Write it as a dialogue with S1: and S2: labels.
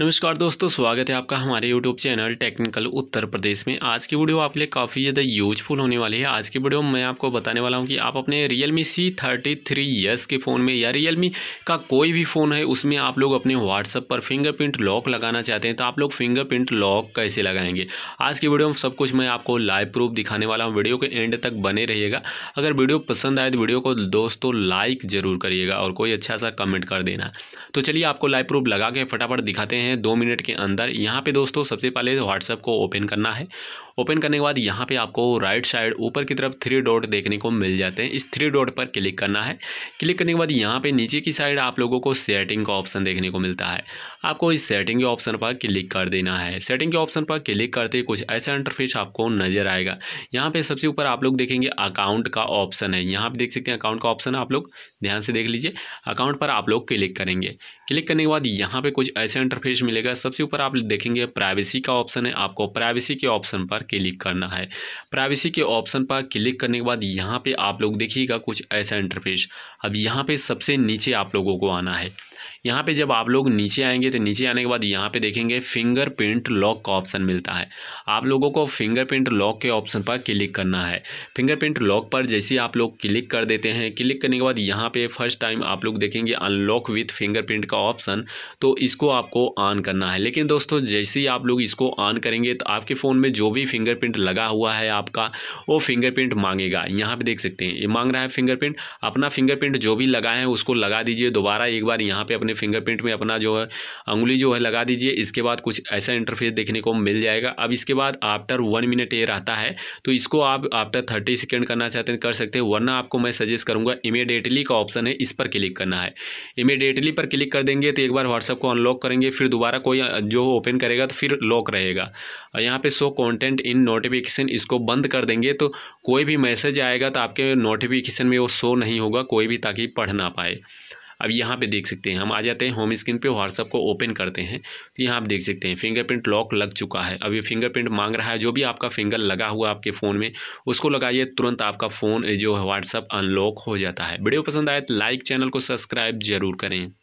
S1: नमस्कार दोस्तों स्वागत है आपका हमारे YouTube channel technical Uttar Pradesh में आज की वीडियो आपके लिए काफ़ी ज़्यादा यूजफुल होने वाली है आज की वीडियो में मैं आपको बताने वाला हूं कि आप अपने Realme C thirty three years के फ़ोन में या रियल मी का कोई भी फ़ोन है उसमें आप लोग अपने व्हाट्सअप पर फिंगरप्रिंट लॉक लगाना चाहते हैं तो आप लोग फिंगरप्रिंट लॉक कैसे लगाएंगे आज की वीडियो में सब कुछ मैं आपको लाइव प्रूफ दिखाने वाला हूँ वीडियो के एंड तक बने रहिएगा अगर वीडियो पसंद आए तो वीडियो को दोस्तों लाइक ज़रूर करिएगा और कोई अच्छा सा कमेंट कर देना तो चलिए आपको लाइव प्रूफ लगा के फटाफट दिखाते हैं हैं दो मिनट के अंदर यहाँ पे दोस्तों सबसे पहले व्हाट्सएप को ओपन करना है ओपन करने के बाद यहाँ पे आपको राइट साइड ऊपर की तरफ थ्री डॉट देखने को मिल जाते हैं इस थ्री डॉट पर क्लिक करना है क्लिक करने के बाद यहाँ पे नीचे की साइड आप लोगों को सेटिंग का ऑप्शन देखने को मिलता है आपको इस सेटिंग के ऑप्शन पर क्लिक कर देना है सेटिंग के ऑप्शन पर क्लिक करते ही कुछ ऐसा इंटरफेस आपको नज़र आएगा यहाँ पर सबसे ऊपर आप लोग देखेंगे अकाउंट का ऑप्शन है यहाँ पर देख सकते हैं अकाउंट का ऑप्शन आप लोग ध्यान से देख लीजिए अकाउंट पर आप लोग क्लिक करेंगे क्लिक करने के बाद यहाँ पर कुछ ऐसा इंटरफेस इंटरफेस मिलेगा सबसे ऊपर आप देखेंगे प्राइवेसी का ऑप्शन है आपको प्राइवेसी के ऑप्शन पर क्लिक करना है प्राइवेसी के ऑप्शन पर क्लिक करने के बाद यहाँ पे आप लोग देखिएगा कुछ ऐसा इंटरफेस अब यहाँ पे सबसे नीचे आप लोगों को आना है यहाँ पे जब आप लोग नीचे आएंगे तो नीचे आने के बाद यहाँ पे देखेंगे फिंगरप्रिंट लॉक का ऑप्शन मिलता है आप लोगों को फिंगरप्रिंट लॉक के ऑप्शन पर क्लिक करना है फिंगरप्रिंट लॉक पर जैसे आप लोग क्लिक कर देते हैं क्लिक करने के बाद यहाँ पे फर्स्ट टाइम आप लोग देखेंगे अनलॉक विथ फिंगरप्रिंट का ऑप्शन तो इसको आपको ऑन करना है लेकिन दोस्तों जैसे ही आप लोग इसको ऑन करेंगे तो आपके फ़ोन में जो भी फिंगरप्रिंट लगा हुआ है आपका वो फिंगरप्रिंट मांगेगा यहाँ पर देख सकते हैं ये मांग रहा है फिंगरप्रिंट अपना फिंगरप्रिंट जो भी लगा है उसको लगा दीजिए दोबारा एक बार यहाँ पर अपने अपने फिंगरप्रिंट में अपना जो है अंगुली जो है लगा दीजिए इसके बाद कुछ ऐसा इंटरफेस देखने को मिल जाएगा अब इसके बाद आफ्टर वन मिनट ये रहता है तो इसको आप आफ्टर थर्टी सेकेंड करना चाहते हैं कर सकते हैं वरना आपको मैं सजेस्ट करूँगा इमीडिएटली का ऑप्शन है इस पर क्लिक करना है इमीडिएटली पर क्लिक कर देंगे तो एक बार व्हाट्सअप को अनलॉक करेंगे फिर दोबारा कोई जो ओपन करेगा तो फिर लॉक रहेगा यहाँ पर शो कॉन्टेंट इन नोटिफिकेशन इसको बंद कर देंगे तो कोई भी मैसेज आएगा तो आपके नोटिफिकेशन में वो शो नहीं होगा कोई भी ताकि पढ़ ना पाए अब यहाँ पे देख सकते हैं हम आ जाते हैं होम स्क्रीन पे व्हाट्सअप को ओपन करते हैं तो यहाँ आप देख सकते हैं फिंगरप्रिंट लॉक लग चुका है अब ये फिंगरप्रिंट मांग रहा है जो भी आपका फिंगर लगा हुआ आपके फ़ोन में उसको लगाइए तुरंत आपका फ़ोन जो है व्हाट्सअप अनलॉक हो जाता है वीडियो पसंद आए तो लाइक चैनल को सब्सक्राइब जरूर करें